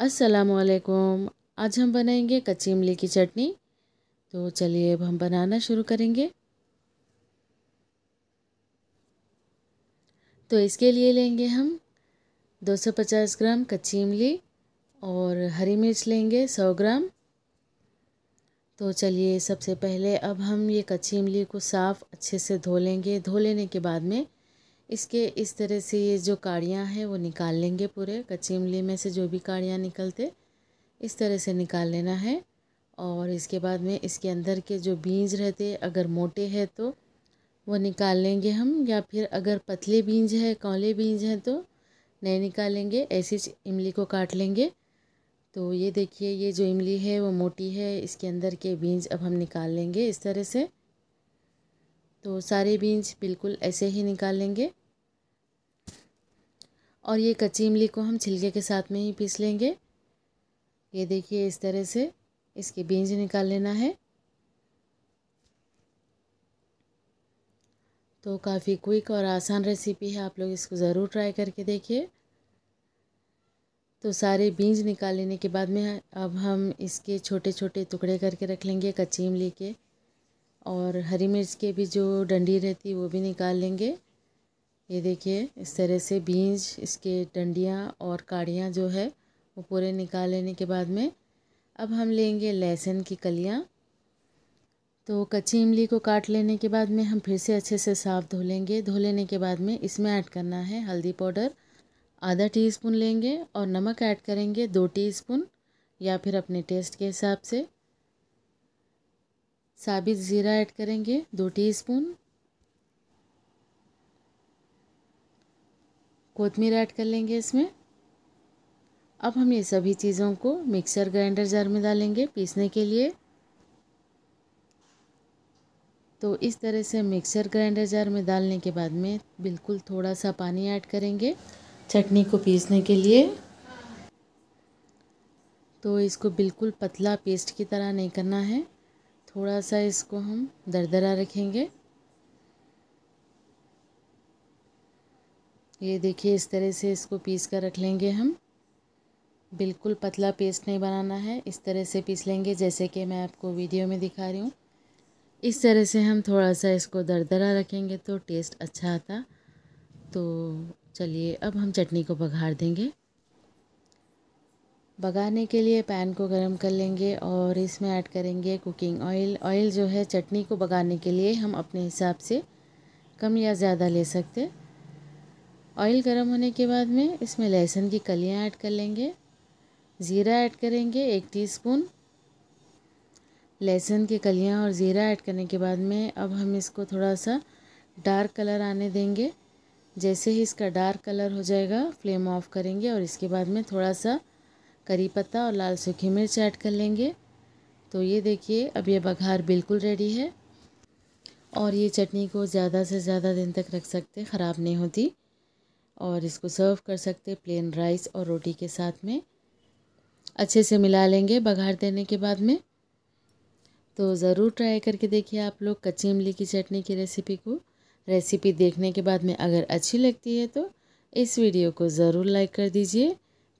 वालेकुम आज हम बनाएंगे कच्ची इमली की चटनी तो चलिए अब हम बनाना शुरू करेंगे तो इसके लिए लेंगे हम 250 ग्राम कच्ची इमली और हरी मिर्च लेंगे 100 ग्राम तो चलिए सबसे पहले अब हम ये कच्ची इमली को साफ़ अच्छे से धो लेंगे धो लेने के बाद में इसके इस तरह से ये जो काड़ियाँ हैं वो निकाल लेंगे पूरे कच्ची इमली में से जो भी काड़ियाँ निकलते इस तरह से निकाल लेना है और इसके बाद में इसके अंदर के जो बीज रहते अगर मोटे हैं तो वो निकाल लेंगे हम या फिर अगर पतले बीज है कौले बीज हैं तो नहीं निकालेंगे ऐसी इमली को काट लेंगे तो ये देखिए ये जो इमली है वो मोटी है इसके अंदर के बीज अब हम निकाल लेंगे इस तरह से तो सारे बीन्स बिल्कुल ऐसे ही निकाल लेंगे और ये कच्ची इमली को हम छिलके के साथ में ही पीस लेंगे ये देखिए इस तरह से इसके बीज निकाल लेना है तो काफ़ी क्विक और आसान रेसिपी है आप लोग इसको ज़रूर ट्राई करके देखिए तो सारे बीज निकाल लेने के बाद में अब हम इसके छोटे छोटे टुकड़े करके रख लेंगे कच्ची इमली के और हरी मिर्च के भी जो डंडी रहती है वो भी निकाल लेंगे ये देखिए इस तरह से बीज इसके डंडियाँ और काड़ियाँ जो है वो पूरे निकाल लेने के बाद में अब हम लेंगे लहसुन की कलियाँ तो कच्ची इमली को काट लेने के बाद में हम फिर से अच्छे से साफ़ धो लेंगे धो लेने के बाद में इसमें ऐड करना है हल्दी पाउडर आधा टीस्पून लेंगे और नमक ऐड करेंगे दो टीस्पून या फिर अपने टेस्ट के हिसाब से साबित ज़ीरा ऐड करेंगे दो टीस्पून कोथमीर ऐड कर लेंगे इसमें अब हम ये सभी चीज़ों को मिक्सर ग्राइंडर जार में डालेंगे पीसने के लिए तो इस तरह से मिक्सर ग्राइंडर जार में डालने के बाद में बिल्कुल थोड़ा सा पानी ऐड करेंगे चटनी को पीसने के लिए तो इसको बिल्कुल पतला पेस्ट की तरह नहीं करना है थोड़ा सा इसको हम दरदरा रखेंगे ये देखिए इस तरह से इसको पीस कर रख लेंगे हम बिल्कुल पतला पेस्ट नहीं बनाना है इस तरह से पीस लेंगे जैसे कि मैं आपको वीडियो में दिखा रही हूँ इस तरह से हम थोड़ा सा इसको दरदरा रखेंगे तो टेस्ट अच्छा आता तो चलिए अब हम चटनी को पघाड़ देंगे भगाने के लिए पैन को गरम कर लेंगे और इसमें ऐड करेंगे कुकिंग ऑयल ऑयल जो है चटनी को भगाने के लिए हम अपने हिसाब से कम या ज़्यादा ले सकते ऑयल गरम होने के बाद में इसमें लहसुन की कलियाँ ऐड कर लेंगे ज़ीरा ऐड करेंगे एक टीस्पून लहसुन की कलियाँ और ज़ीरा ऐड करने के बाद में अब हम इसको थोड़ा सा डार्क कलर आने देंगे जैसे ही इसका डार्क कलर हो जाएगा फ्लेम ऑफ करेंगे और इसके बाद में थोड़ा सा करी पत्ता और लाल सूखी मिर्च ऐड कर लेंगे तो ये देखिए अब ये बघार बिल्कुल रेडी है और ये चटनी को ज़्यादा से ज़्यादा दिन तक रख सकते ख़राब नहीं होती और इसको सर्व कर सकते प्लेन राइस और रोटी के साथ में अच्छे से मिला लेंगे बघार देने के बाद में तो ज़रूर ट्राई करके देखिए आप लोग कच्ची इमली की चटनी की रेसिपी को रेसिपी देखने के बाद में अगर अच्छी लगती है तो इस वीडियो को ज़रूर लाइक कर दीजिए